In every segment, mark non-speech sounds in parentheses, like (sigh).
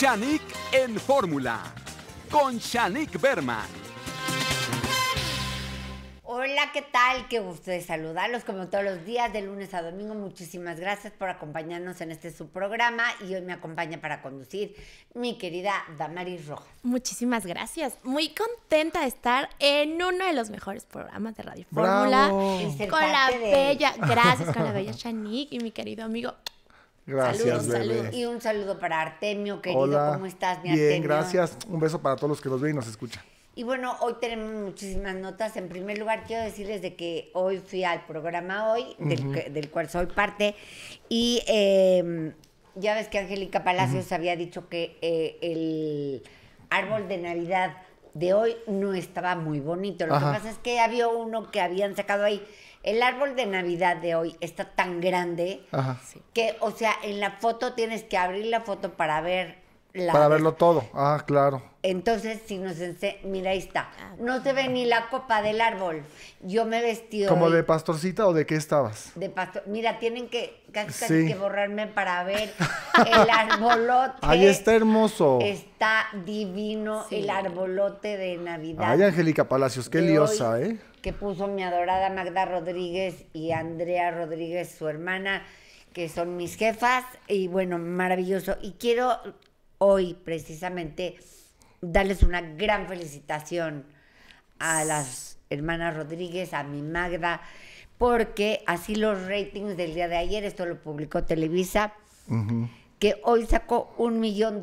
Shanik en fórmula con Shanik Berman. Hola, ¿qué tal? Qué gusto de saludarlos como todos los días, de lunes a domingo. Muchísimas gracias por acompañarnos en este su programa y hoy me acompaña para conducir mi querida Damaris Rojo. Muchísimas gracias. Muy contenta de estar en uno de los mejores programas de Radio Fórmula con la bella, gracias con la bella (laughs) Shanique y mi querido amigo Gracias, Y un saludo para Artemio, querido. ¿Cómo estás, mi Bien, gracias. Un beso para todos los que nos ven y nos escuchan. Y bueno, hoy tenemos muchísimas notas. En primer lugar, quiero decirles de que hoy fui al programa hoy, del, cual soy parte, y em, ya ves que Angélica Palacios había dicho que eh, el árbol de Navidad de hoy no estaba muy bonito. Lo que pasa es que había uno que habían sacado ahí el árbol de Navidad de hoy está tan grande que, o sea, en la foto tienes que abrir la foto para ver la... Para verlo todo. Ah, claro. Entonces, si nos ense... mira, ahí está. Ah, no se ve ni la copa del árbol. Yo me he vestido. ¿Como de pastorcita o de qué estabas? De pastor. Mira, tienen que casi, que borrarme para ver (laughs) el arbolote. Ahí está hermoso. Está divino el arbolote de Navidad. Ay, Angélica Palacios, qué liosa, ¿eh? Que puso mi adorada Magda Rodríguez y Andrea Rodríguez, su hermana, que son mis jefas. Y bueno, maravilloso. Y quiero hoy precisamente darles una gran felicitación a las hermanas Rodríguez, a mi Magda, porque así los ratings del día de ayer, esto lo publicó Televisa. Ajá que hoy sacó un millón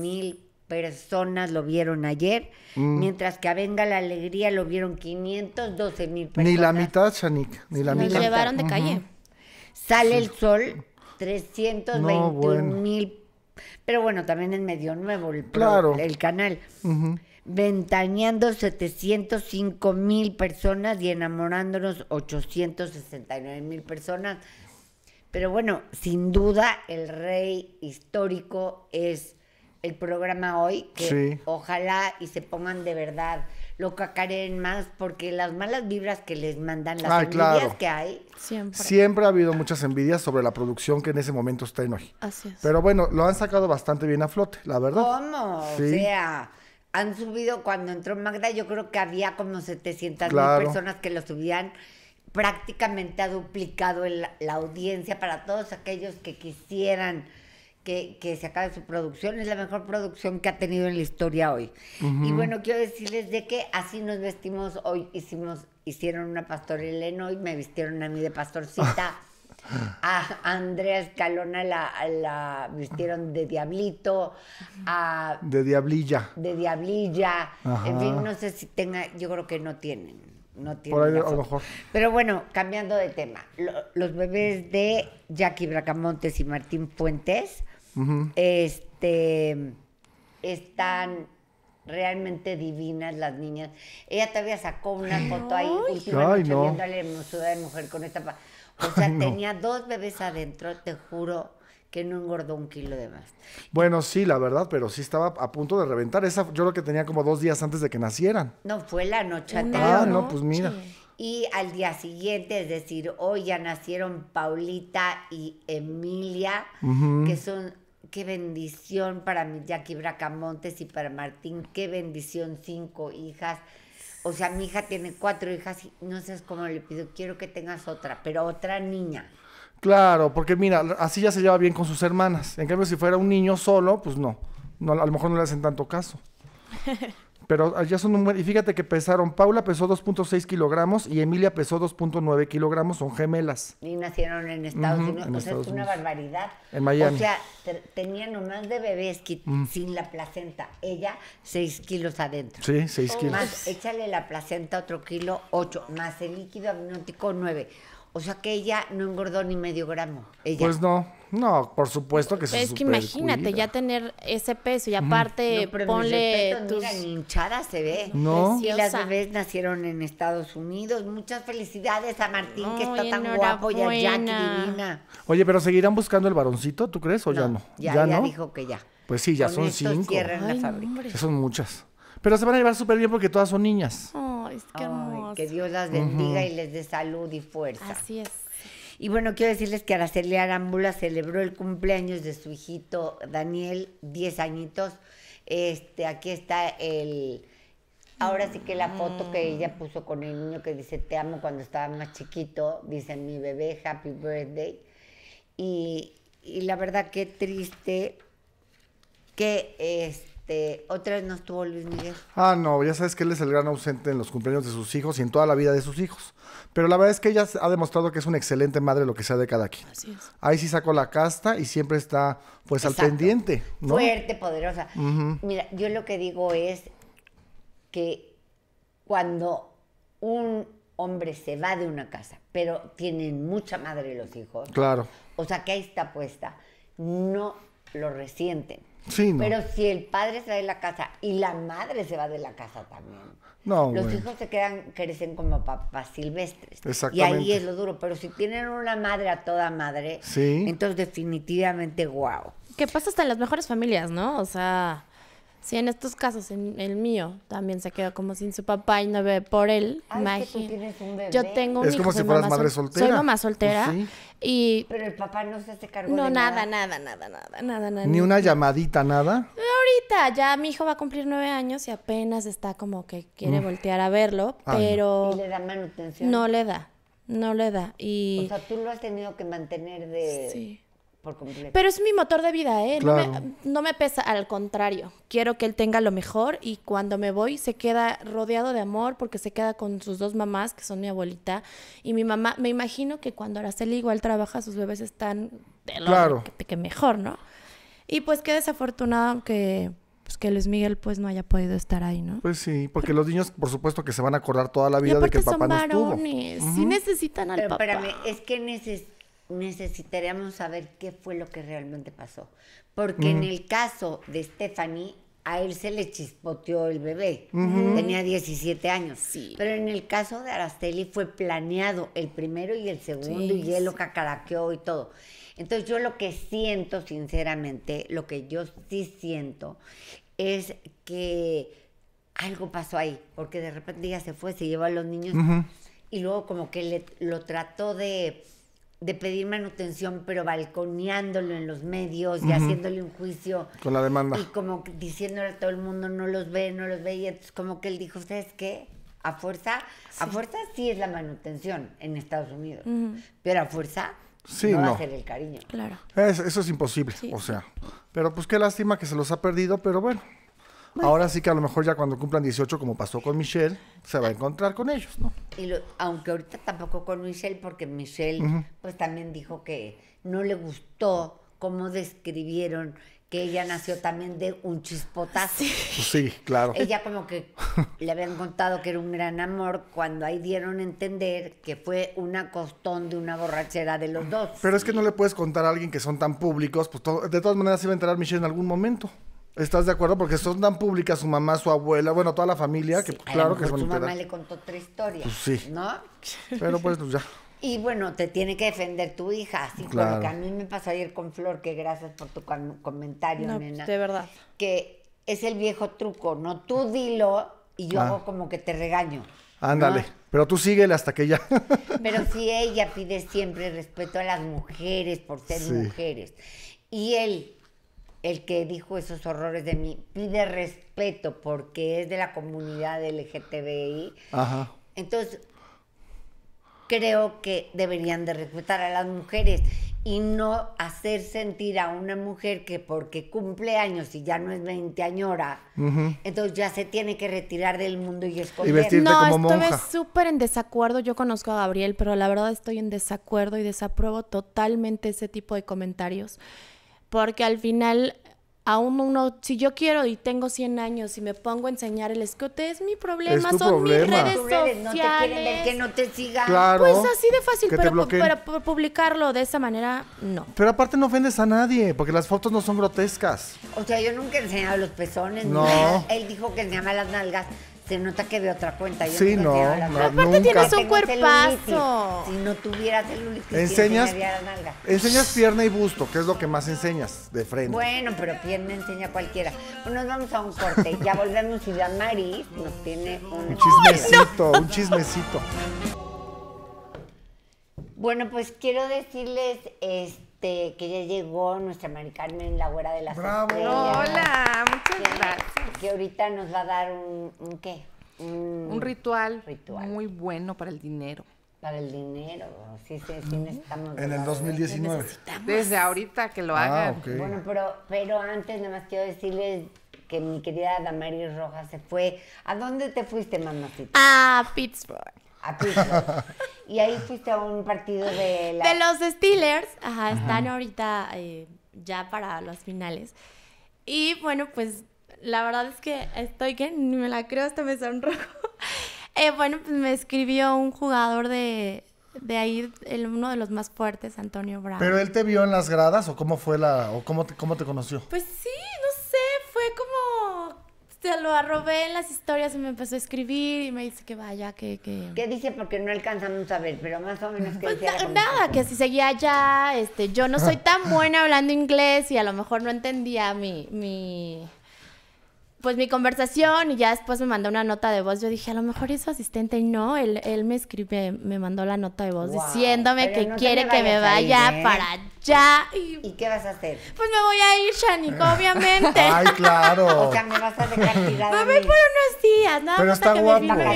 mil personas, lo vieron ayer, mm. mientras que a Venga la Alegría lo vieron 512.000 personas. Ni la mitad, Shanique, ni la mitad mitad. llevaron de calle. Sale el sol, 321.000 Pero bueno, también es medio nuevo el, canal. Ventañando setecientos Ventaneando mil personas y enamorándonos 869 mil personas. Pero bueno, sin duda el rey histórico es el programa hoy, que ojalá y se pongan de verdad lo cacareen más porque las malas vibras que les mandan, las envidias que hay. Siempre. ha habido muchas envidias sobre la producción que en ese momento está en hoy. Así es. Pero bueno, lo han sacado bastante bien a flote, la verdad. ¿Cómo? O sea, han subido, cuando entró Magda, yo creo que había como 700 mil personas que lo subían prácticamente ha duplicado el, la audiencia para todos aquellos que quisieran que, se acabe su producción. Es la mejor producción que ha tenido en la historia hoy. Y bueno, quiero decirles de que así nos vestimos hoy. Hicimos, hicieron una pastorela en hoy, me vistieron a mí de pastorcita. (laughs) a Andrea Escalona la, vistieron de diablito, De diablilla. De diablilla. En fin, no sé si tenga, yo creo que no tienen no tiene. Pero bueno, cambiando de tema. los bebés de Jackie Bracamontes y Martín Fuentes, este, están realmente divinas las niñas. Ella todavía sacó una foto ahí últimamente no. de mujer con esta. O sea, tenía dos bebés adentro, te juro que no engordó un kilo de más. Bueno, sí, la verdad, pero sí estaba a punto de reventar. Esa, yo lo que tenía como dos días antes de que nacieran. No, fue la noche. Ah, no, pues mira. Y al día siguiente, es decir, hoy ya nacieron Paulita y Emilia, que son, qué bendición para mi Jackie Bracamontes y para Martín, qué bendición, cinco hijas. O sea, mi hija tiene cuatro hijas y no sé cómo le pido, quiero que tengas otra, pero otra niña. Claro, porque mira, así ya se lleva bien con sus hermanas. En cambio, si fuera un niño solo, pues no. no a lo mejor no le hacen tanto caso. (laughs) Pero ah, ya son un Y fíjate que pesaron. Paula pesó 2.6 kilogramos y Emilia pesó 2.9 kilogramos. Son gemelas. Y nacieron en Estados Unidos. es una barbaridad. En Miami. O sea, tenían nomás de bebés mm. sin la placenta. Ella, 6 kilos adentro. Sí, 6 kilos. Más, échale la placenta otro kilo, 8. Más el líquido amniótico, 9. O sea que ella no engordó ni medio gramo. Pues no, no, por supuesto que se Es que imagínate ya tener ese peso y aparte ponle tus... mira, se ve. No. Y las bebés nacieron en Estados Unidos. Muchas felicidades a Martín que está tan guapo y a Jackie divina. Oye, pero seguirán buscando el varoncito, ¿tú crees o no, ya no? Ya, ya, ya dijo que ya. Pues sí, ya son cinco. son muchas. Pero se van a llevar súper bien porque todas son niñas. Ay, oh, es que hermoso. que Dios las bendiga y les dé salud y fuerza. Así es. Y bueno, quiero decirles que Araceli Arambula celebró el cumpleaños de su hijito Daniel, 10 añitos. Este, aquí está el, Ahora sí que la foto que mm. ella puso con el niño que dice te amo cuando estaba más chiquito, dice mi bebé, happy birthday. Y, la verdad qué triste que es este, este, otra vez no estuvo Luis Miguel. Ah, no, ya sabes que él es el gran ausente en los cumpleaños de sus hijos y en toda la vida de sus hijos. Pero la verdad es que ella ha demostrado que es una excelente madre lo que sea de cada quien. Ahí sí sacó la casta y siempre está pues al pendiente. Fuerte, poderosa. Mira, yo lo que digo es que cuando un hombre se va de una casa, pero tienen mucha madre los hijos. Claro. O sea que ahí está puesta. No lo resienten pero si el padre se va de la casa y la madre se va de la casa también. Los hijos se quedan, crecen como papás silvestres. Y ahí es lo duro. Pero si tienen una madre a toda madre, entonces definitivamente guau. ¿Qué pasa hasta en las mejores familias, ¿no? O sea, Sí, en estos casos, en el mío también se quedó como sin su papá y no ve por él. Ah, Imagínate. Es que un bebé. Yo tengo un Es como si fueras madre soltera. Soy mamá soltera. Pues y Pero el papá no se hace cargo de nada, nada, nada, nada, nada, nada. Ni una llamadita, nada. Ahorita ya mi hijo va a cumplir nueve años y apenas está como que quiere mm. voltear a verlo, pero Y le da manutención. no le da, no le da. Y O sea, tú lo has tenido que mantener de... sí. Pero es mi motor de vida, ¿eh? No, me, pesa, al contrario. Quiero que él tenga lo mejor y cuando me voy se queda rodeado de amor porque se queda con sus dos mamás, que son mi abuelita y mi mamá. Me imagino que cuando Araceli igual trabaja, sus bebés están de lo claro. que, mejor, ¿no? Y pues qué desafortunado que, pues, que Luis Miguel pues no haya podido estar ahí, ¿no? Pues sí, porque los niños por supuesto que se van a acordar toda la vida de que el papá no estuvo. necesitan al papá. Espérame, es que necesitan necesitaríamos saber qué fue lo que realmente pasó. Porque en el caso de Stephanie, a él se le chispoteó el bebé. Tenía 17 años. Pero en el caso de Araceli fue planeado el primero y el segundo y él lo cacaraqueó y todo. Entonces yo lo que siento, sinceramente, lo que yo sí siento es que algo pasó ahí, porque de repente ella se fue, se llevó a los niños y luego como que le, lo trató de de pedir manutención, pero balconeándolo en los medios y haciéndole un juicio. Con la demanda. Y como diciéndole a todo el mundo, no los ve, no los ve. Y entonces como que él dijo, ¿sabes qué? A fuerza, a fuerza sí es la manutención en Estados Unidos. Pero a fuerza no, va a ser el cariño. Claro. eso es imposible, o sea. Pero pues qué lástima que se los ha perdido, pero bueno. Ahora sí que a lo mejor ya cuando cumplan 18, como pasó con Michelle, se va a encontrar con ellos, ¿no? Y aunque ahorita tampoco con Michelle, porque Michelle pues también dijo que no le gustó cómo describieron que ella nació también de un chispotazo. Pues sí, claro. Ella como que le habían contado que era un gran amor cuando ahí dieron a entender que fue una costón de una borrachera de los dos. Pero es que no le puedes contar a alguien que son tan públicos, pues de todas maneras se iba a enterar Michelle en algún momento. ¿Estás de acuerdo? Porque son tan públicas su mamá, su abuela, bueno, toda la familia, que claro que es bonita. Su mamá le contó tres historias, pues sí. ¿No? Pero pues, pues ya. (laughs) Y bueno, te tiene que defender tu hija, así que a mí me pasó ayer con Flor, que gracias por tu comentario, De verdad. Que es el viejo truco, ¿no? Tú dilo y yo ah. como que te regaño. Ándale, pero tú síguele hasta que ya. (laughs) pero si ella pide siempre respeto a las mujeres por ser mujeres. Y él el que dijo esos horrores de mí, pide respeto porque es de la comunidad LGTBI. Ajá. Entonces, creo que deberían de respetar a las mujeres y no hacer sentir a una mujer que porque cumple años y ya no es veinteañora, entonces ya se tiene que retirar del mundo y esconder. no, estoy súper en desacuerdo. Yo conozco a Gabriel, pero la verdad estoy en desacuerdo y desapruebo totalmente ese tipo de comentarios porque al final aún uno, si yo quiero y tengo 100 años y me pongo a enseñar el escote, es mi problema, son mis redes sociales. No te quieren que no te sigan. pues así de fácil, pero publicarlo de esa manera, no. Pero aparte no ofendes a nadie, porque las fotos no son grotescas. O sea, yo nunca he enseñado los pezones. No. Él dijo que se llama las nalgas se nota que de otra cuenta. sí, no, no, tienes un cuerpazo. Si no tuvieras celulitis, enseñas, enseñas pierna y busto, que es lo que más enseñas de frente. Bueno, pero pierna enseña cualquiera. Bueno, pues nos vamos a un corte. ya volvemos y Dan maris nos tiene un... Un chismecito, un chismecito. Bueno, pues quiero decirles... Este, este, que ya llegó nuestra Mari Carmen, la güera de las Bravo. Hola, muchas gracias. Que ahorita nos va a dar un, qué? Un, ritual, ritual muy bueno para el dinero para el dinero. Sí, sí, sí necesitamos. En el 2019. Desde ahorita que lo ah, haga Bueno, pero, pero antes nada más quiero decirles que mi querida Damaris Rojas se fue. ¿A dónde te fuiste, mamacita? A Pittsburgh. (laughs) y ahí fuiste a un partido de... De los Steelers, ajá, están ahorita eh, ya para las finales. Y bueno, pues la verdad es que estoy que ni me la creo, hasta me sonrojo. (laughs) eh, bueno, pues me escribió un jugador de, ahí, el, uno de los más fuertes, Antonio Brown. ¿Pero él te vio en las gradas o cómo fue la, o cómo cómo te conoció? Pues sí, se lo arrobé en las historias y me empezó a escribir y me dice que vaya, que... que... ¿Qué dice? Porque no alcanzamos a ver, pero más o menos que... Pues nada, que si seguía ya este, yo no soy tan (laughs) buena hablando inglés y a lo mejor no entendía mi... mi pues mi conversación y ya después me mandó una nota de voz. Yo dije, a lo mejor es su asistente y no, él, él me escribe, me mandó la nota de voz diciéndome que quiere que me vaya ¿eh? para allá. Y, qué vas a hacer? Pues me voy a ir, Shani, obviamente. (laughs) Ay, claro. o sea, me vas a dejar tirada. Me voy por unos días, ¿no? Pero está mi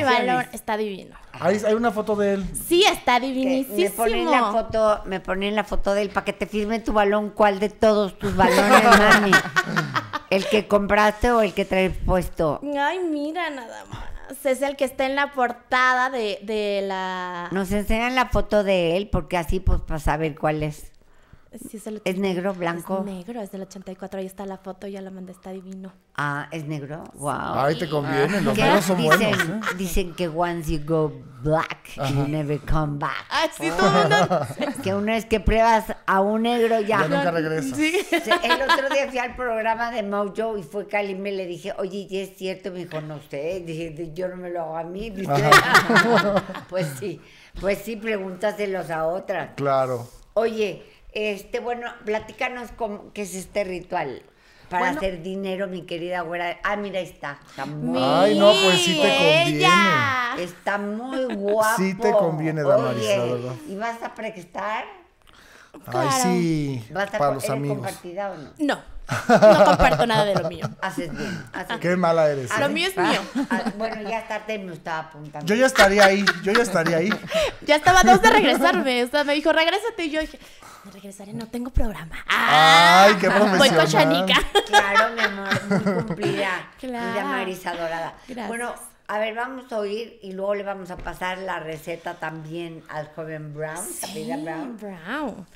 balón. Está divino. hay una foto de él. Sí, está divinísimo. Me ponen la foto, me ponen la foto de él para que te firme tu balón, ¿cuál de todos tus balones, mami? ¿El que compraste o el que traes puesto? Ay, mira nada más. Es el que está en la portada de, de la... Nos enseñan la foto de él porque así pues para saber cuál es es, negro, blanco. Es negro, es del 84. Ahí está la foto, ya la mandé, está divino. Ah, es negro. Wow. Ay, te conviene, los negros son dicen, buenos. ¿eh? Dicen que once you go black, you never come back. Ah, sí, (laughs) Que una vez que pruebas a un negro ya. Ya nunca regresas Sí. El otro día fui al programa de Mojo y fue Cali y me le dije, oye, ¿y es cierto? Me dijo, no, sé Dije, yo no me lo hago a mí. (laughs) (laughs) pues sí, pues sí, pregúntaselos a otras. Claro. Oye. Este, bueno, platícanos cómo, qué es este ritual para hacer dinero, mi querida güera. Ah, mira, está. está muy... Ay, no, pues sí te conviene. Está muy guapo. Sí te conviene, Damaris, verdad. ¿Y vas a prestar? Ay, sí. ¿Vas a para los amigos. compartida o no? No. No comparto nada de lo mío. (laughs) Haces bien. Qué mala eres. ¿eh? Ah, lo mío es ah, mío. Ah, bueno, ya tarde me estaba apuntando. Yo ya estaría ahí. Yo ya estaría ahí. (laughs) (laughs) Ya estaba dos de regresarme. O sea, me dijo, regrésate. Y yo dije, regresaré, no tengo programa. ¡Ay, qué profesional! Ah, voy con Claro, mi amor, muy cumplida. (laughs) Claro. Mi Marisa Dorada. Gracias. Bueno, a ver, vamos a oír y luego le vamos a pasar la receta también al joven Brown. Sí, Brown.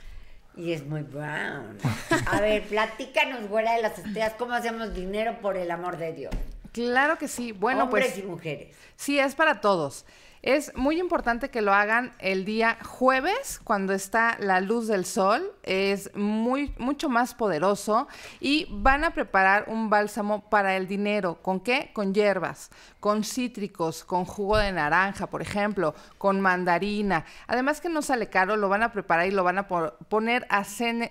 Y es muy brown. A ver, platícanos, güera de las estrellas, ¿cómo hacemos dinero por el amor de Dios? Claro que sí. Bueno, pues. Hombres y mujeres. Sí, es para todos. Es muy importante que lo hagan el día jueves, cuando está la luz del sol. Es muy, mucho más poderoso. Y van a preparar un bálsamo para el dinero. ¿Con qué? Con hierbas, con cítricos, con jugo de naranja, por ejemplo, con mandarina. Además que no sale caro, lo van a preparar y lo van a poner a,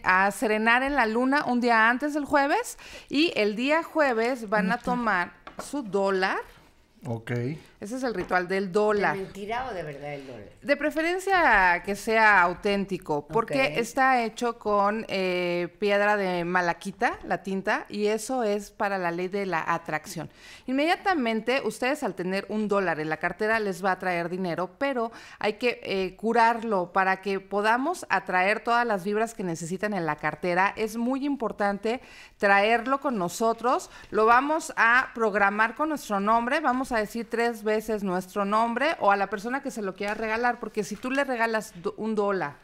a serenar en la luna un día antes del jueves. Y el día jueves van a tomar su dólar. Ok ese es el ritual del dólar. ¿De mentira o de verdad el dólar? De preferencia que sea auténtico, porque está hecho con eh, piedra de malaquita, la tinta, y eso es para la ley de la atracción. Inmediatamente, ustedes al tener un dólar en la cartera les va a traer dinero, pero hay que eh, curarlo para que podamos atraer todas las vibras que necesitan en la cartera. Es muy importante traerlo con nosotros, lo vamos a programar con nuestro nombre, vamos a decir tres veces veces nuestro nombre o a la persona que se lo quiera regalar, porque si tú le regalas un dólar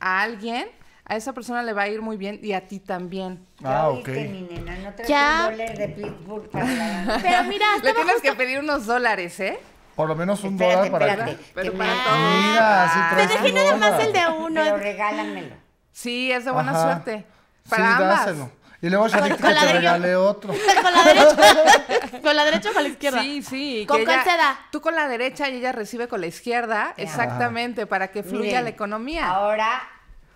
a alguien, a esa persona le va a ir muy bien y a ti también. Ah, ok. Nena, no ya. Un de (laughs) Pero mira, le tienes que pedir unos dólares, ¿eh? Por lo menos un dólar para ti. Pero para me... Te dejé nada más el de uno. Pero regálamelo. Sí, es de buena suerte. Para sí, ambas. Y luego ya que te otro. Con la derecha. (laughs) (laughs) con la derecha o con la izquierda. Sí, sí. ¿Con cuál se da? Tú con la derecha y ella recibe con la izquierda. Exactamente, para que fluya la economía. Ahora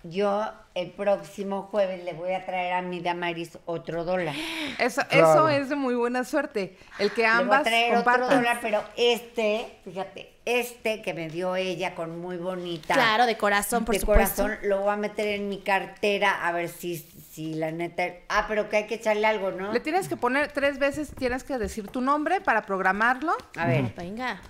yo el próximo jueves le voy a traer a mi Damaris otro dólar. (gasps) Eso, es de muy buena suerte. El que ambas le voy dólar, pero este, fíjate, este que me dio ella con muy bonita. Claro, de corazón, por supuesto. De corazón, lo voy a meter en mi cartera a ver si, Sí, la neta. Ah, pero que hay que echarle algo, ¿no? Le tienes que poner tres veces, tienes que decir tu nombre para programarlo. A ver. venga.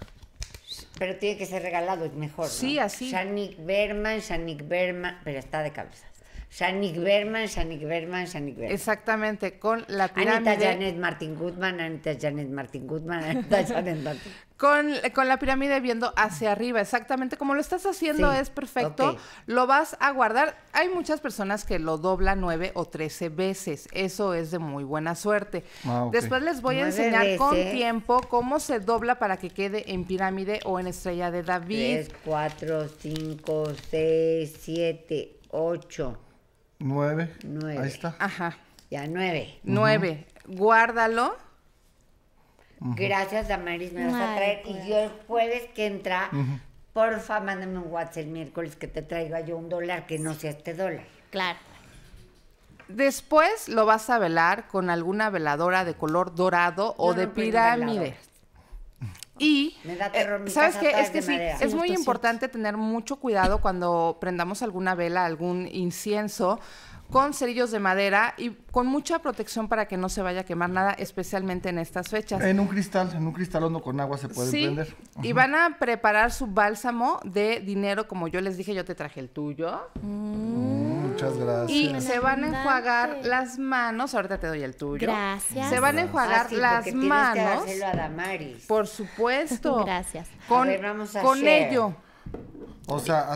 Pero tiene que ser regalado, es mejor. Sí, así. Shanik Berman, Shanik Berman. Pero está de cabeza. Shanik Berman, Shanik Berman, Berman. Exactamente, con la pirámide. Anita Janet Martin Goodman, Anita Janet Martin Goodman, Anita (laughs) Janet Martin. Con, la pirámide viendo hacia arriba, exactamente como lo estás haciendo es perfecto, lo vas a guardar. Hay muchas personas que lo dobla nueve o trece veces, eso es de muy buena suerte. Ah, Después les voy a enseñar con tiempo cómo se dobla para que quede en pirámide o en estrella de David. Tres, cuatro, cinco, seis, siete, ocho. Nueve. Nueve. Ahí está. Ajá. Ya nueve. Nueve. Guárdalo Gracias, Damaris, me vas a traer. Y pues. yo puedes que entra, por porfa, mándame un WhatsApp el miércoles que te traiga yo un dólar que no sea este dólar. Claro. Después lo vas a velar con alguna veladora de color dorado o de pirámide. Y eh, sabes qué? es que sí, es muy importante tener mucho cuidado cuando prendamos alguna vela, algún incienso, con cerillos de madera y con mucha protección para que no se vaya a quemar nada, especialmente en estas fechas. En un cristal, en un cristal hondo con agua se puede vender. Y van a preparar su bálsamo de dinero, como yo les dije, yo te traje el tuyo. Mm, muchas mm. gracias. Y se van a enjuagar las manos, ahorita te doy el tuyo. Gracias. Se van a enjuagar las manos. Por supuesto. (laughs) gracias. Con, con ello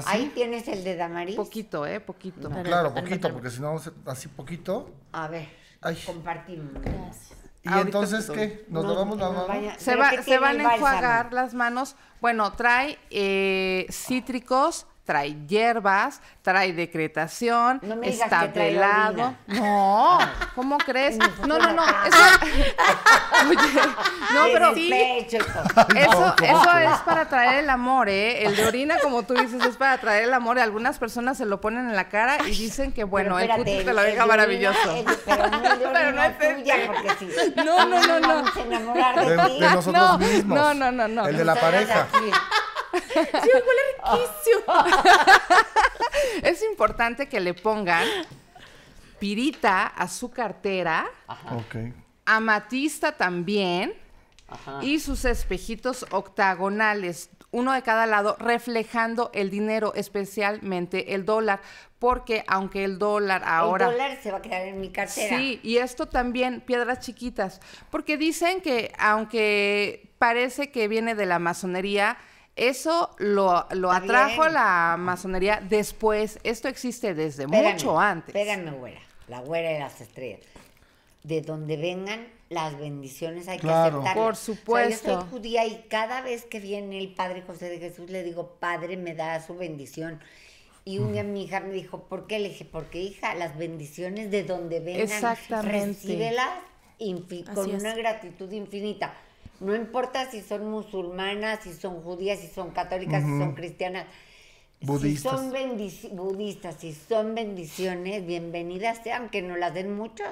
Ahí tienes el de Damaris. Poquito, ¿eh? Poquito. No, claro, poquito, porque si no, así poquito. A ver, compartimos. Gracias. ¿Y entonces qué? ¿Nos lavamos la mano? se, se van a enjuagar las manos. Bueno, trae eh, cítricos trae hierbas, trae decretación, está pelado, No, ¿cómo crees? (laughs) No, no, no. Eso, (laughs) no, pero Eso, es para traer el amor, ¿eh? El de orina, como tú dices, es para traer el amor. Y algunas personas se lo ponen en la cara y dicen que, bueno, espérate, el cutis te lo deja maravilloso. pero no, (laughs) no es No, no, no, no. de, nosotros mismos. No, no, no, no. El de la pareja. Sí, riquísimo. (laughs) es importante que le pongan pirita a su cartera. Ajá. Amatista también. Ajá. Y sus espejitos octagonales, uno de cada lado, reflejando el dinero, especialmente el dólar, porque aunque el dólar ahora... El dólar se va a quedar en mi cartera. Sí, y esto también, piedras chiquitas, porque dicen que aunque parece que viene de la masonería, eso lo, atrajo la masonería después. Esto existe desde mucho antes. Pégame, güera. La güera de las estrellas. De donde vengan las bendiciones hay que aceptarlas. Por supuesto. yo soy judía y cada vez que viene el Padre José de Jesús le digo, Padre, me da su bendición. Y un día mi hija me dijo, ¿por qué? Le dije, porque hija, las bendiciones de donde vengan, recíbelas con una gratitud infinita. No importa si son musulmanas, si son judías, si son católicas, si son cristianas. Si son budistas, si son bendiciones, bienvenidas sean, que no las den muchos.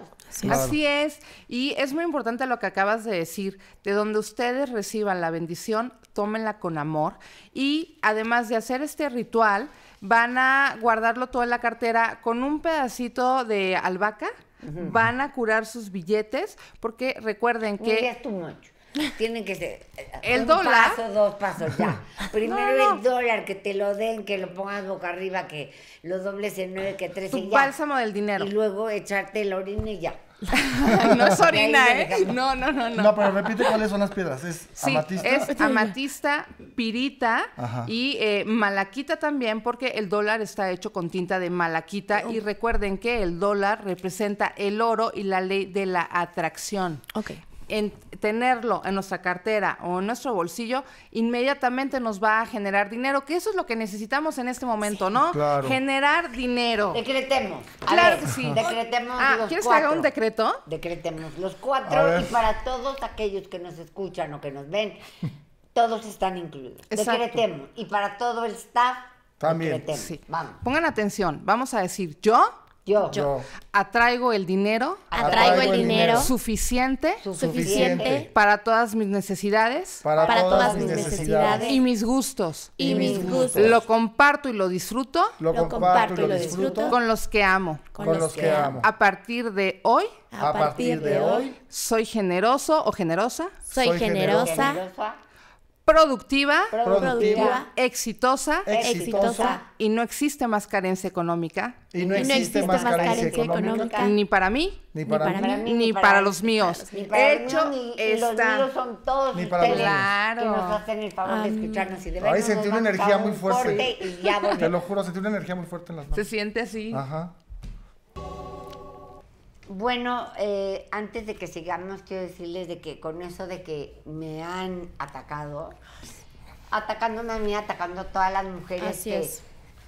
Así es. Y es muy importante lo que acabas de decir, de donde ustedes reciban la bendición, tómenla con amor. Y además de hacer este ritual, van a guardarlo todo en la cartera con un pedacito de albahaca. Van a curar sus billetes, porque recuerden que... Un tu tienen que ser. Eh, el dólar. paso, dos pasos ya. (laughs) Primero el dólar, que te lo den, que lo pongas boca arriba, que lo dobles en nueve, que tres y ya. bálsamo del dinero. Y luego echarte la orina y ya. (laughs) no es orina, ¿eh? No, no, no, no. No, pero repite cuáles son las piedras. Es amatista. Este. amatista, pirita y eh, malaquita también, porque el dólar está hecho con tinta de malaquita. Oh. Y recuerden que el dólar representa el oro y la ley de la atracción. Ok en tenerlo en nuestra cartera o en nuestro bolsillo, inmediatamente nos va a generar dinero, que eso es lo que necesitamos en este momento, ¿no? Generar dinero. Decretemos. claro que sí. Decretemos. Ah, ¿Quieres que haga un decreto? Decretemos los cuatro y para todos aquellos que nos escuchan o que nos ven, todos están incluidos. Decretemos. Y para todo el staff, También. Sí. Vamos. Pongan atención, vamos a decir yo yo. Yo. Atraigo el dinero. Atraigo el dinero. Suficiente. Suficiente. Para todas mis necesidades. Para, todas, mis necesidades. Y mis gustos. Y mis gustos. Lo comparto y lo disfruto. Lo comparto y lo disfruto. Con los que amo. Con, los que amo. A partir de hoy. A partir de hoy. Soy generoso o generosa. Soy generosa. generosa productiva, exitosa, exitosa, y no existe más carencia económica. Y no, existe, más, carencia, económica, Ni para mí, ni para, ni para, los míos. Ni hecho, los míos son todos ni para claro. que nos hacen el favor de escucharnos. Y de Ahí sentí una energía muy fuerte. Te lo juro, sentí una energía muy fuerte en las manos. Se siente así. Ajá. Bueno, eh, antes de que sigamos, quiero decirles de que con eso de que me han atacado, atacándome a mí, atacando a todas las mujeres que,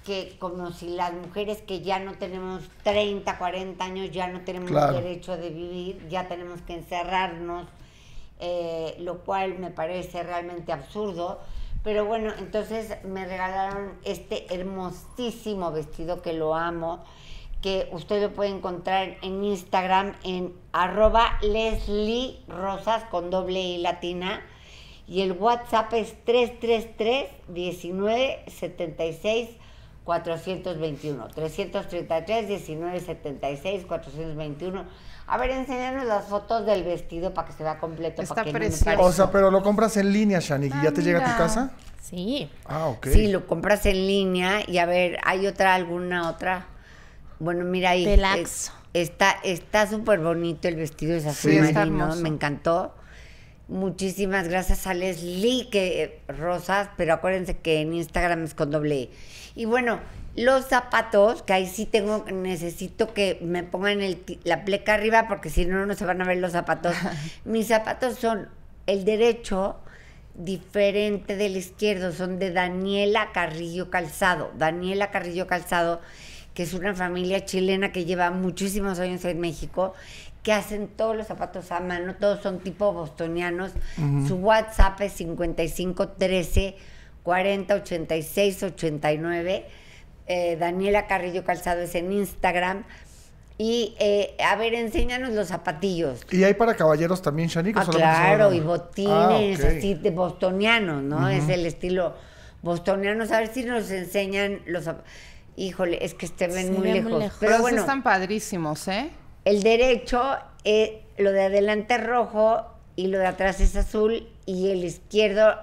que como si las mujeres que ya no tenemos 30, 40 años, ya no tenemos derecho de vivir, ya tenemos que encerrarnos, eh, lo cual me parece realmente absurdo. Pero bueno, entonces me regalaron este hermosísimo vestido que lo amo que usted lo puede encontrar en Instagram en arroba Leslie Rosas con doble I latina. Y el WhatsApp es 333 19 76 421. 333 19 76 421. A ver, enséñanos las fotos del vestido para que se vea completo. Está precioso. O sea, pero lo compras en línea, Shani, ya te ah, llega a tu casa? Sí. Ah, ok. Sí, lo compras en línea y a ver, ¿hay otra, alguna otra? Bueno, mira ahí. está está súper bonito el vestido es azul marino, me encantó. Muchísimas gracias a Leslie que, Rosas, pero acuérdense que en Instagram es con doble e. Y bueno, los zapatos, que ahí sí tengo, necesito que me pongan la pleca arriba porque si no, no se van a ver los zapatos. (laughs) Mis zapatos son el derecho diferente del izquierdo, son de Daniela Carrillo Calzado. Daniela Carrillo Calzado que es una familia chilena que lleva muchísimos años en México, que hacen todos los zapatos a mano, todos son tipo bostonianos. Su WhatsApp es 5513408689. 89. Eh, Daniela Carrillo Calzado es en Instagram. Y eh, a ver, enséñanos los zapatillos. ¿Y hay para caballeros también, Shanico? Ah, claro, y botines, es ah, decir, bostonianos, ¿no? Es el estilo bostoniano. A ver si nos enseñan los zapatos híjole, es que estén ven muy, lejos. Pero, bueno, están padrísimos, ¿eh? El derecho, eh, lo de adelante es rojo y lo de atrás es azul y el izquierdo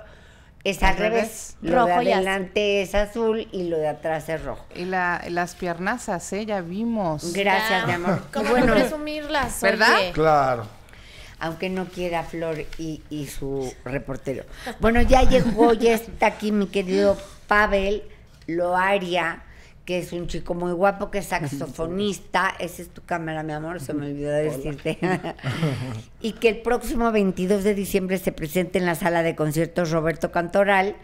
es al, revés. rojo de adelante es azul y lo de atrás es rojo. Y las piernazas, ¿eh? Ya vimos. Gracias, mi amor. (laughs) ¿Cómo ¿Verdad? Claro. Aunque no quiera Flor y, y su reportero. Bueno, ya llegó, ya está aquí mi querido Pavel Loaria que es un chico muy guapo, que es (laughs) saxofonista. Esa es tu cámara, mi amor, se me olvidó decirte. (laughs) y que el próximo 22 de diciembre se presente en la sala de conciertos Roberto Cantoral.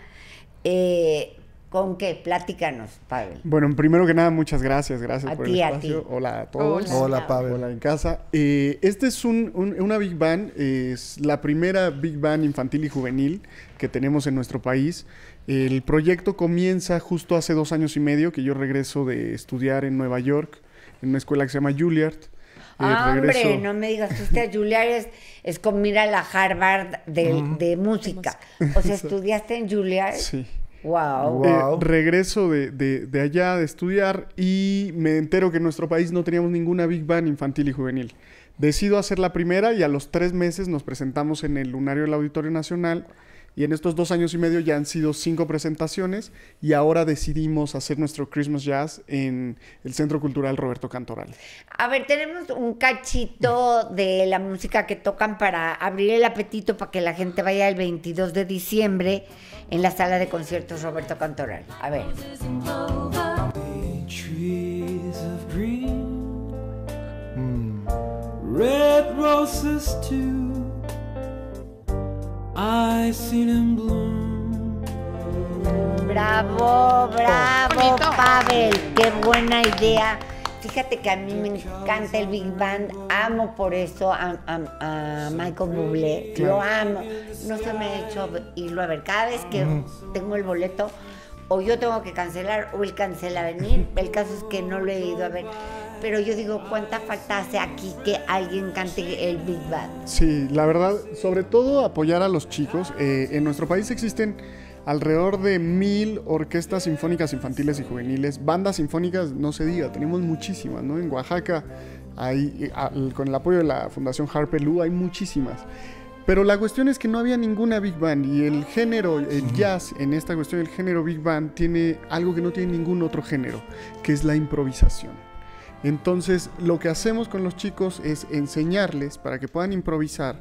Eh, ¿Con qué? Platícanos, Pavel. Bueno, primero que nada, muchas gracias. Gracias por el espacio. A ti. Hola a todos. Hola, Pavel. Hola en casa. Eh, este es un, una Big Band, es la primera Big Band infantil y juvenil que tenemos en nuestro país. El proyecto comienza justo hace dos años y medio que yo regreso de estudiar en Nueva York, en una escuela que se llama Juilliard. Eh, ah, hombre, no me digas, usted, Juilliard, es, es como ir la Harvard de, música. (laughs) O sea, estudiaste en Juilliard. Sí. Wow. Eh, regreso de, de, de, allá de estudiar y me entero que en nuestro país no teníamos ninguna Big Band infantil y juvenil. Decido hacer la primera y a los tres meses nos presentamos en el Lunario del Auditorio Nacional y en estos dos años y medio ya han sido cinco presentaciones y ahora decidimos hacer nuestro Christmas Jazz en el Centro Cultural Roberto Cantoral. A ver, tenemos un cachito de la música que tocan para abrir el apetito para que la gente vaya el 22 de diciembre en la sala de conciertos Roberto Cantoral. A ver. Mm. Red roses Bravo, bravo, Pavel, qué buena idea. Fíjate que a mí me encanta el Big Band, amo por eso a, Michael Bublé, lo amo, no se me ha hecho irlo a ver. Cada vez que tengo el boleto, o yo tengo que cancelar o él cancela venir. El caso es que no lo he ido a ver pero yo digo, ¿cuánta falta hace aquí que alguien cante el Big Band? Sí, la verdad, sobre todo apoyar a los chicos. Eh, en nuestro país existen alrededor de mil orquestas sinfónicas infantiles y juveniles, bandas sinfónicas, no se diga, tenemos muchísimas, ¿no? En Oaxaca, hay, con el apoyo de la Fundación Harper Lou, hay muchísimas. Pero la cuestión es que no había ninguna Big Band y el género, el jazz, en esta cuestión el género Big Band tiene algo que no tiene ningún otro género, que es la improvisación. Entonces, lo que hacemos con los chicos es enseñarles para que puedan improvisar.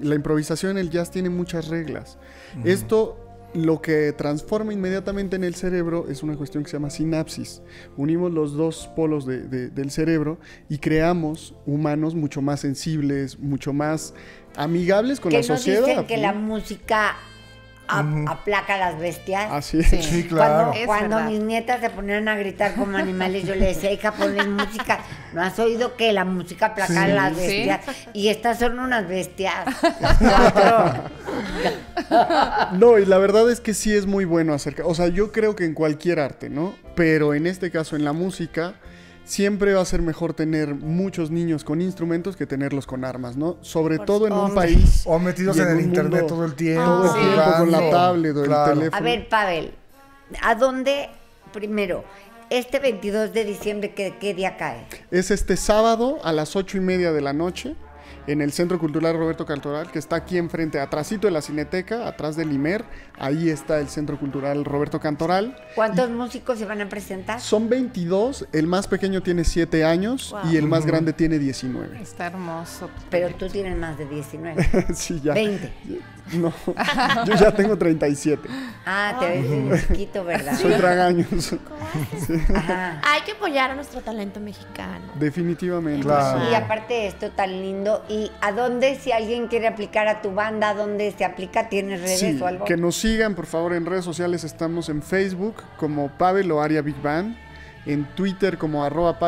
La improvisación en el jazz tiene muchas reglas. Esto lo que transforma inmediatamente en el cerebro es una cuestión que se llama sinapsis. Unimos los dos polos del cerebro y creamos humanos mucho más sensibles, mucho más amigables con que la nos sociedad. Dicen que la música aplaca a las bestias. Así ah, es. Sí, claro. Cuando, mis nietas se ponían a gritar como animales, yo les decía, hija, ponle música. ¿No has oído que la música aplaca a las bestias? Y estas son unas bestias. (laughs) no, y la verdad es que sí es muy bueno acerca. O sea, yo creo que en cualquier arte, ¿no? Pero en este caso, en la música siempre va a ser mejor tener muchos niños con instrumentos que tenerlos con armas, ¿no? Sobre todo en un país. O metidos en, el internet todo el tiempo. Ah, con la tablet o el teléfono. A ver, Pavel, ¿a dónde primero? Este 22 de diciembre, Que ¿qué, día cae? Es este sábado a las 8 y media de la noche en el Centro Cultural Roberto Cantoral, que está aquí enfrente, atrásito de la Cineteca, atrás del Imer, ahí está el Centro Cultural Roberto Cantoral. ¿Cuántos músicos se van a presentar? Son 22, el más pequeño tiene 7 años y el más grande tiene 19. Está hermoso. Pero tú tienes más de 19. (laughs) sí, ya. 20. (laughs) No, (laughs) yo ya tengo 37. Ah, te ves chiquito, ¿verdad? Soy tragaños. Hay que apoyar a nuestro talento mexicano. Definitivamente. Y aparte de esto tan lindo ¿Y a dónde, si alguien quiere aplicar a tu banda, a dónde se aplica? ¿Tienes redes o algo? Que nos sigan, por favor, en redes sociales. Estamos en Facebook como Pavel Aria Big Band, en Twitter como arroba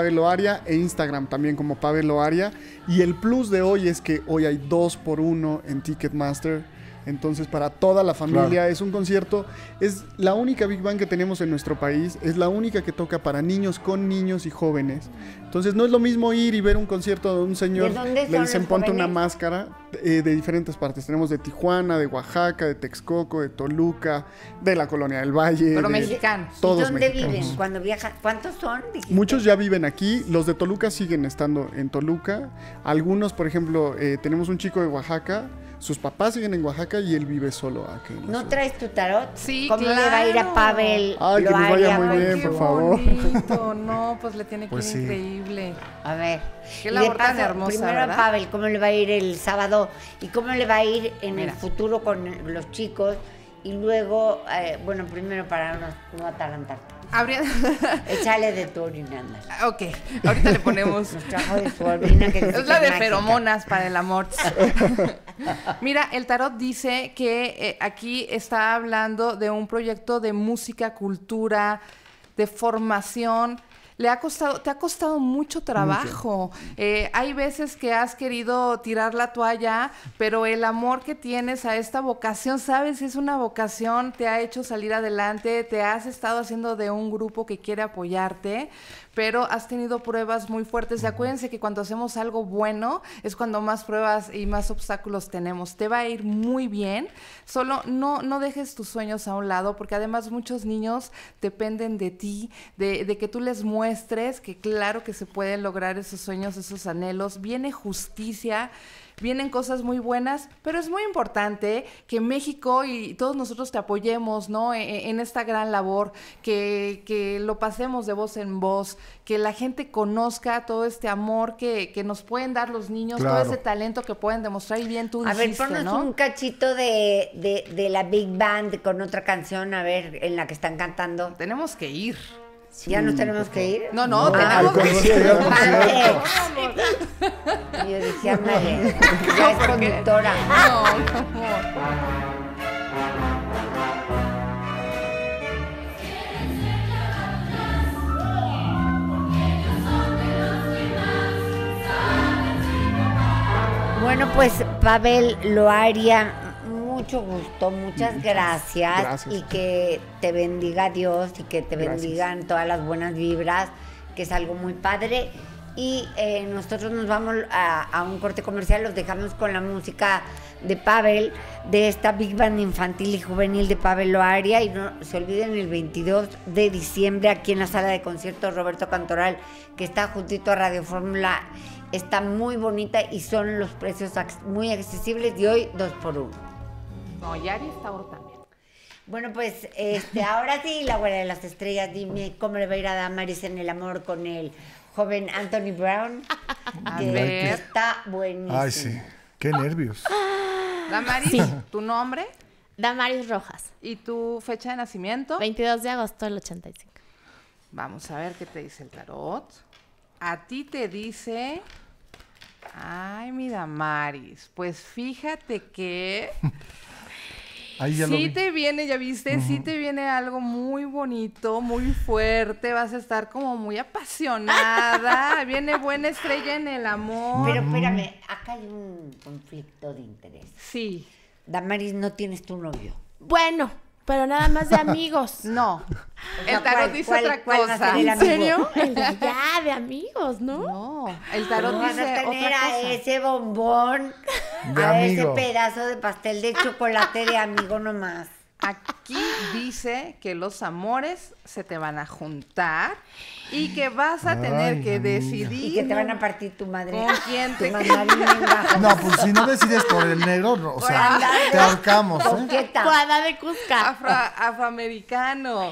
e Instagram también como Pavel Aria. Y el plus de hoy es que hoy hay dos por uno en Ticketmaster entonces, para toda la familia es un concierto. Es la única Big Bang que tenemos en nuestro país. Es la única que toca para niños, con niños y jóvenes. Entonces, no es lo mismo ir y ver un concierto de un señor, le dicen ponte una máscara. Eh, de diferentes partes. Tenemos de Tijuana, de Oaxaca, de Texcoco, de Toluca, de la Colonia del Valle. Pero mexicano. mexicanos. Todos ¿Y dónde viven cuando viajan? ¿Cuántos son? Muchos ya viven aquí. Los de Toluca siguen estando en Toluca. Algunos, por ejemplo, eh, tenemos un chico de Oaxaca sus papás siguen en Oaxaca y él vive solo aquí. ¿No, traes tu tarot? Sí, ¿Cómo le va a ir a Pavel? Ay, que nos vaya muy bien, por favor. (laughs) No, pues le tiene que pues ir increíble. A ver. Qué labor tan hermosa, Primero a Pavel, ¿cómo le va a ir el sábado? y cómo le va a ir en el futuro con los chicos y luego, eh, bueno, primero para no, no (laughs) de tu orina, Ok, ahorita le ponemos... (laughs) (laughs) Es la de feromonas para el amor. Mira, el tarot dice que eh, aquí está hablando de un proyecto de música, cultura, de formación le ha costado, te ha costado mucho trabajo. Eh, hay veces que has querido tirar la toalla, pero el amor que tienes a esta vocación, sabes si es una vocación, te ha hecho salir adelante, te has estado haciendo de un grupo que quiere apoyarte, pero has tenido pruebas muy fuertes. acuérdense que cuando hacemos algo bueno es cuando más pruebas y más obstáculos tenemos. Te va a ir muy bien, solo no, no dejes tus sueños a un lado, porque además muchos niños dependen de ti, de, de que tú les muestres que claro que se pueden lograr esos sueños, esos anhelos. Viene justicia vienen cosas muy buenas, pero es muy importante que México y todos nosotros te apoyemos, ¿no? E, e, en, esta gran labor, que, que, lo pasemos de voz en voz, que la gente conozca todo este amor que, que nos pueden dar los niños, todo ese talento que pueden demostrar y bien tú A ver, ponnos un cachito de, de, de la Big Band con otra canción, a ver, en la que están cantando. Tenemos que ir. ¿Ya nos tenemos que ir? No, no, tenemos que ir. Yo decía María. ya es conductora. No, Bueno, pues Pavel Loaria mucho gusto, muchas, mm, gracias, y que te bendiga Dios y que te bendigan todas las buenas vibras, que es algo muy padre. Y eh, nosotros nos vamos a, un corte comercial, los dejamos con la música de Pavel, de esta Big Band infantil y juvenil de Pavel Loaria. Y no se olviden el 22 de diciembre aquí en la sala de conciertos Roberto Cantoral, que está juntito a Radio Fórmula. Está muy bonita y son los precios muy accesibles de hoy dos por uno no, Yari está ahora también. Bueno, pues este, ahora sí, la abuela de las estrellas, dime cómo le va a ir a Damaris en el amor con el joven Anthony Brown. Está buenísimo. Ay, sí. Qué nervios. Damaris, ¿tu nombre? Damaris Rojas. ¿Y tu fecha de nacimiento? 22 de agosto del 85. Vamos a ver qué te dice el tarot. A ti te dice... Ay, mi Damaris, pues fíjate que... (laughs) Si sí te viene, ya viste, si sí te viene algo muy bonito, muy fuerte, vas a estar como muy apasionada, (laughs) viene buena estrella en el amor. Pero espérame, acá hay un conflicto de interés. Sí. Damaris, no tienes tu novio. Bueno, pero nada más de amigos. (laughs) No. el tarot dice otra cosa. ¿En serio? (laughs) ya, de amigos, ¿no? No. El tarot no, dice van a tener otra cosa. a ese bombón, a ese pedazo de pastel de chocolate de amigo nomás. Aquí dice que los amores se te van a juntar y que vas a tener que decidir. Y que te van a partir tu madre. ¿Con quién No, pues si no decides por el negro, o sea, te ahorcamos. ¿eh? de Cusca. afroamericano.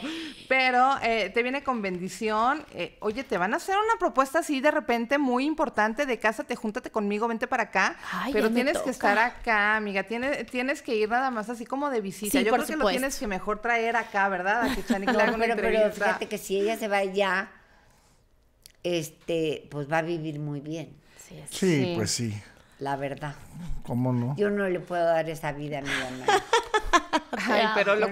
Pero eh, te viene con bendición. Eh, oye, te van a hacer una propuesta así de repente muy importante de casa, te júntate conmigo, vente para acá. pero tienes que estar acá, amiga. Tienes, tienes que ir nada más así como de visita. Pues. tienes que mejor traer acá, ¿verdad? A que (laughs) pero, fíjate que si ella se va ya, este, pues va a vivir muy bien. Sí, sí, pues sí la verdad. ¿Cómo no? Yo no le puedo dar esa vida a mi mamá. (laughs) pero lo,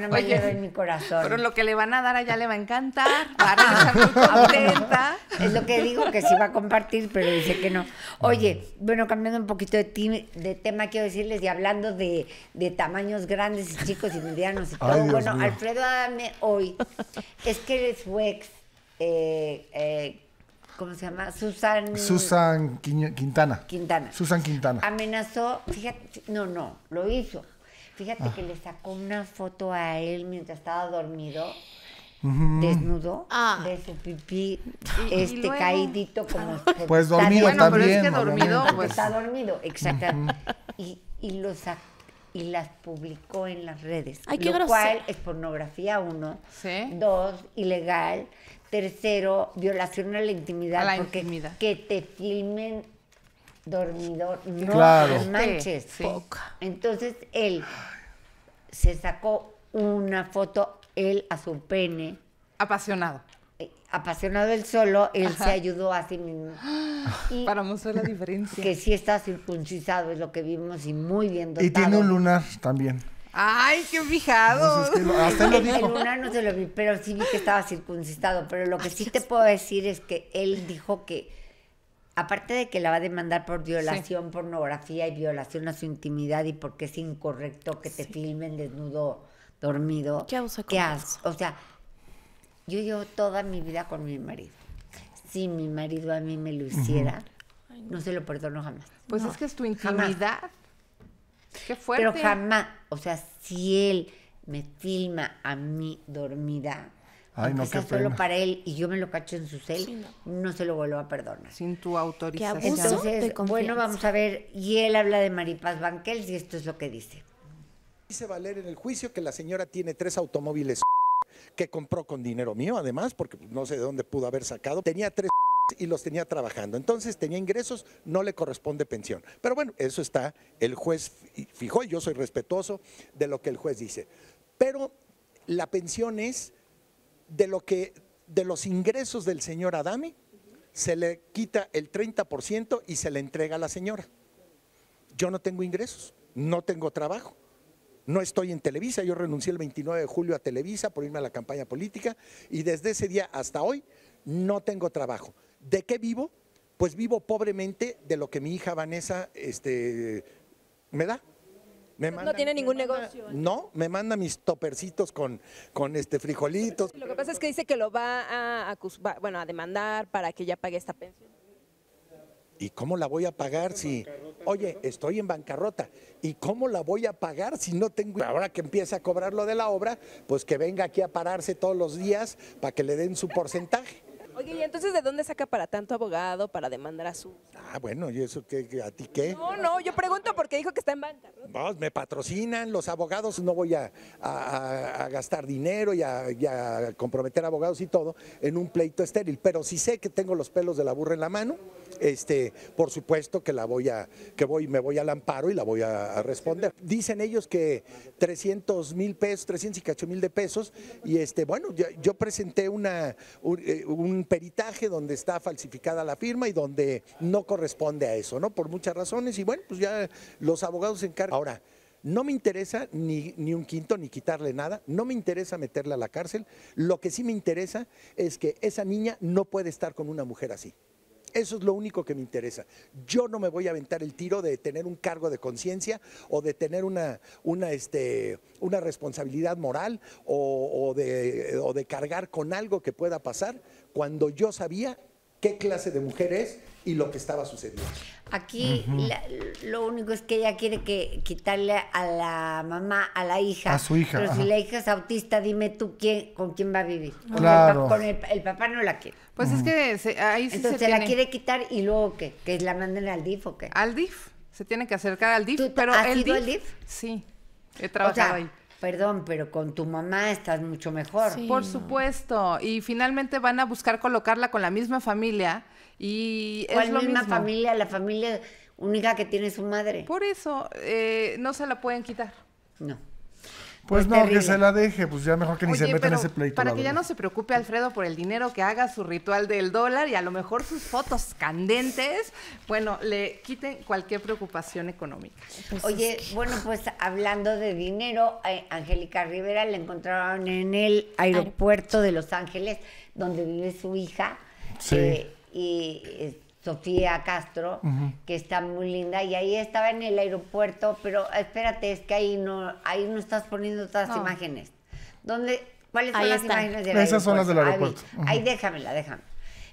que le van a dar allá le va a encantar. Para (laughs) contenta. Es lo que digo que sí va a compartir, pero dice que no. Oye, bueno, cambiando un poquito de, de tema, quiero decirles, y hablando de, tamaños grandes y chicos y medianos y todo. bueno, Alfredo Adame hoy es que eres ex, eh, eh, ¿cómo se llama? Susan. Susan Quintana. Quintana. Susan Quintana. Amenazó, fíjate, no, no, lo hizo. Fíjate ah. que le sacó una foto a él mientras estaba dormido. desnudo ah. de su pipí este caídito como ah. pues dormido también pero es que dormido pues. está dormido exactamente y, y y las publicó en las redes. Ay, lo cual es pornografía, uno. Dos, ilegal. Tercero, violación a la intimidad. la porque Que te filmen dormido, no te manches. Entonces él se sacó una foto, él a su pene. Apasionado. Eh, apasionado él solo, él se ayudó a sí mismo. (gasps) Para mostrar la diferencia. Que sí está circuncisado es lo que vimos, y muy bien dotado. Y tiene un lunar también. Ay, qué fijado. en no se lo vi, pero sí vi que estaba circuncistado Pero lo que sí te puedo decir es que él dijo que, aparte de que la va a demandar por violación, pornografía y violación a su intimidad y porque es incorrecto que te filmen desnudo, dormido. ¿Qué hago, has, O sea, yo llevo toda mi vida con mi marido. Si mi marido a mí me lo hiciera, no se lo perdono jamás. Pues es que es tu intimidad. Pero jamás, o sea, si él me filma a mí dormida, solo para él y yo me lo cacho en su cel, no. se lo vuelvo a perdonar. Sin tu autorización. Entonces, bueno, vamos a ver. Y él habla de Maripaz Banquels y esto es lo que dice. Dice Valer en el juicio que la señora tiene tres automóviles que compró con dinero mío, además, porque no sé de dónde pudo haber sacado. Tenía tres y los tenía trabajando. Entonces tenía ingresos, no le corresponde pensión. Pero bueno, eso está, el juez fijó, y yo soy respetuoso de lo que el juez dice. Pero la pensión es de lo que de los ingresos del señor Adami, se le quita el 30% y se le entrega a la señora. Yo no tengo ingresos, no tengo trabajo. No estoy en Televisa, yo renuncié el 29 de julio a Televisa por irme a la campaña política y desde ese día hasta hoy no tengo trabajo. ¿De qué vivo? Pues vivo pobremente de lo que mi hija Vanessa este, me da. no tiene ningún negocio. ¿eh? No, me manda mis topercitos con, con este frijolitos. Lo que pasa es que dice que lo va a, demandar para que ya pague esta pensión. ¿Y cómo la voy a pagar si, oye, estoy en bancarrota? ¿Y cómo la voy a pagar si no tengo... Ahora que empieza a cobrar lo de la obra, pues que venga aquí a pararse todos los días para que le den su porcentaje. Oye, ¿y entonces de dónde saca para tanto abogado para demandar a su? Ah, bueno, ¿y eso que ¿A ti qué? No, no, yo pregunto porque dijo que está en banca. No, me patrocinan los abogados, no voy a, gastar dinero y a, comprometer abogados y todo en un pleito estéril, pero si sé que tengo los pelos de la burra en la mano, este, por supuesto que la voy a, que voy, me voy al amparo y la voy a, responder. Dicen ellos que 300 mil pesos, 300 y cacho mil de pesos, y este, bueno, yo, presenté una, un, eh, un peritaje donde está falsificada la firma y donde no corresponde a eso, ¿no? Por muchas razones y bueno, pues ya los abogados se encargan. Ahora, no me interesa ni, ni, un quinto, ni quitarle nada, no me interesa meterle a la cárcel, lo que sí me interesa es que esa niña no puede estar con una mujer así. Eso es lo único que me interesa. Yo no me voy a aventar el tiro de tener un cargo de conciencia o de tener una, una, este, una responsabilidad moral o, de, o de cargar con algo que pueda pasar cuando yo sabía qué clase de mujer es y lo que estaba sucediendo. Aquí lo único es que ella quiere que quitarle a la mamá, a la hija. A su hija. Pero si la hija es autista, dime tú quién, con quién va a vivir. Claro. el, papá no la quiere. Pues es que ahí sí Entonces se, la quiere quitar y luego qué, que la manden al DIF o qué. Al DIF. Se tiene que acercar al DIF. ¿Tú pero has el DIF, al DIF? Sí. He trabajado ahí perdón, pero con tu mamá estás mucho mejor. por supuesto. Y finalmente van a buscar colocarla con la misma familia y es la misma familia, la familia única que tiene su madre. Por eso eh, no se la pueden quitar. No. Pues, pues, no, que se la deje, pues ya mejor que ni se meta en ese pleito. Para que ya no se preocupe Alfredo por el dinero, que haga su ritual del dólar y a lo mejor sus fotos candentes, bueno, le quiten cualquier preocupación económica. Pues Oye, bueno, pues hablando de dinero, eh, Angélica Rivera la encontraron en el aeropuerto de Los Ángeles, donde vive su hija. Sí. Eh, y eh, Sofía Castro, que está muy linda, y ahí estaba en el aeropuerto, pero espérate, es que ahí no, ahí no estás poniendo todas las imágenes. ¿Dónde, ¿Cuáles son las imágenes del Esas son las del aeropuerto. Ah, ahí, déjamela, déjamela, déjame.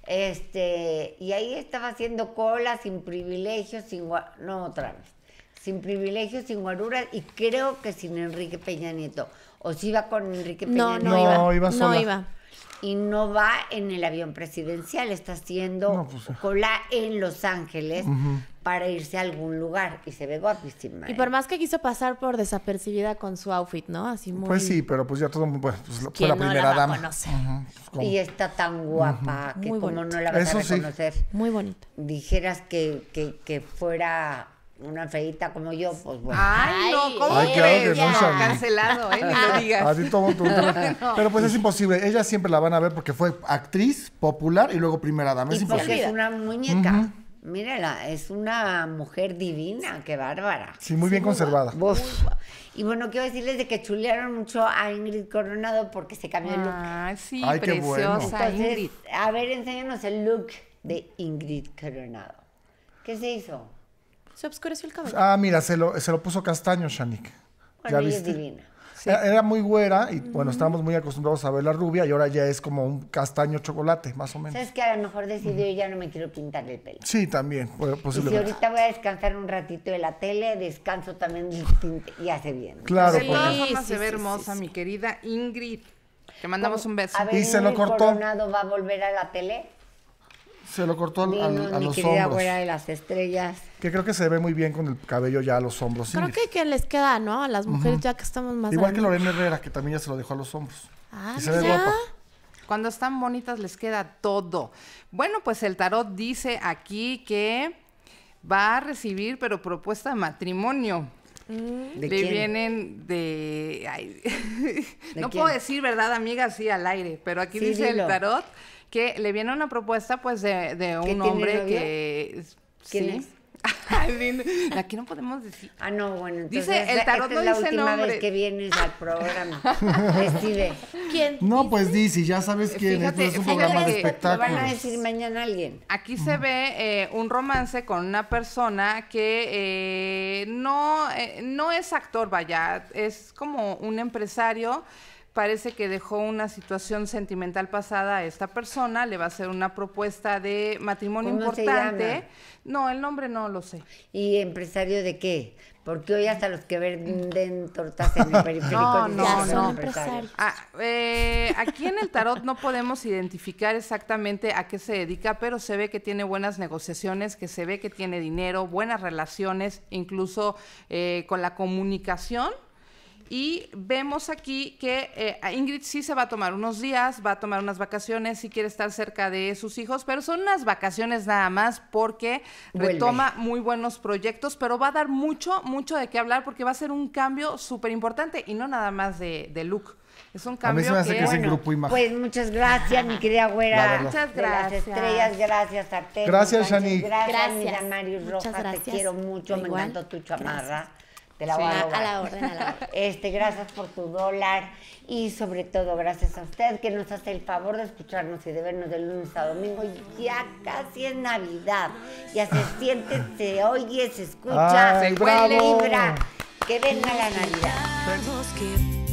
Este, y ahí estaba haciendo cola sin privilegios, sin no otra vez, sin privilegios, sin guaruras, y creo que sin Enrique Peña Nieto. ¿O si iba con Enrique Peña Nieto? No, iba, sola. No iba y no va en el avión presidencial, está haciendo pues, eh. cola en Los Ángeles para irse a algún lugar y se ve guapísima. Y ¿eh? por más que quiso pasar por desapercibida con su outfit, ¿no? Así pues muy... Pues sí, pero pues ya todo pues, fue la primera dama. Pues, y está tan guapa que como no la vas Eso a reconocer. Sí. Muy bonita. Dijeras que, que fuera una feita como yo, pues bueno. Ay, no, ¿cómo que Cancelado, ¿eh? Ni lo digas. (laughs) Pero pues es imposible. Ella siempre la van a ver porque fue actriz popular y luego primera dama. Es y imposible. Porque es una muñeca. Mírala, es una mujer divina, qué bárbara. Sí, muy bien conservada. Y bueno, quiero decirles de que chulearon mucho a Ingrid Coronado porque se cambió el look. Ay ah, sí, Ay, preciosa A ver, enséñanos el look de Ingrid Coronado. ¿Qué se hizo? Se oscureció el cabello. Ah, mira, se lo, se lo puso castaño, Shanik. Bueno, ¿Ya viste? Era muy güera y bueno, estábamos muy acostumbrados a verla rubia y ahora ya es como un castaño chocolate, más o menos. ¿Sabes que A lo mejor decidió y ya no me quiero pintar el pelo. Sí, también, pues, posiblemente. Y ahorita voy a descansar un ratito de la tele, descanso también el tinte y hace bien. Claro. De todas se ve hermosa, mi querida Ingrid. Te mandamos un beso. A y se lo cortó. Coronado va a volver a la tele? Se lo cortó al, a los hombros querida abuela de las estrellas. Que creo que se ve muy bien con el cabello ya a los hombros. Creo que, les queda, ¿no? A las mujeres ya que estamos más Igual que Lorena Herrera, que también ya se lo dejó a los hombros. Ah, Cuando están bonitas les queda todo. Bueno, pues el tarot dice aquí que va a recibir, pero propuesta de matrimonio. Mm. ¿De quién? vienen de... (laughs) no puedo decir, ¿verdad, amiga? Sí, al aire. Pero aquí dice el tarot que le viene una propuesta pues de, un hombre que... ¿Quién Es? (laughs) Aquí no podemos decir. Ah, no, bueno, entonces dice, el tarot esta no es la dice última nombre. vez que vienes al programa. (laughs) Decide. ¿Quién? No, pues dice, ya sabes quién es, pues, es un programa de van a decir mañana alguien. Aquí se ve eh, un romance con una persona que eh, no, eh, no es actor, vaya, es como un empresario parece que dejó una situación sentimental pasada a esta persona, le va a hacer una propuesta de matrimonio importante. No, el nombre no lo sé. ¿Y empresario de qué? Porque hoy hasta los que venden tortas en el periférico no, no, son no. empresarios. Ah, eh, aquí en el tarot no podemos identificar exactamente a qué se dedica, pero se ve que tiene buenas negociaciones, que se ve que tiene dinero, buenas relaciones, incluso eh, con la comunicación y vemos aquí que eh, Ingrid sí se va a tomar unos días, va a tomar unas vacaciones, si quiere estar cerca de sus hijos, pero son unas vacaciones nada más porque retoma muy buenos proyectos, pero va a dar mucho, mucho de qué hablar porque va a ser un cambio súper importante y no nada más de, look. Es un cambio a mí que, Pues muchas gracias, mi querida güera. Muchas gracias. estrellas, gracias a Gracias, Shani. Gracias, gracias. Marius Rojas. Te quiero mucho, me encantó tu chamarra a, la orden, (laughs) Este, gracias por tu dólar y sobre todo gracias a usted que nos hace el favor de escucharnos y de vernos del lunes a domingo. Ya casi es Navidad. Ya se siente, se oye, se escucha, se libra. Que venga la Navidad.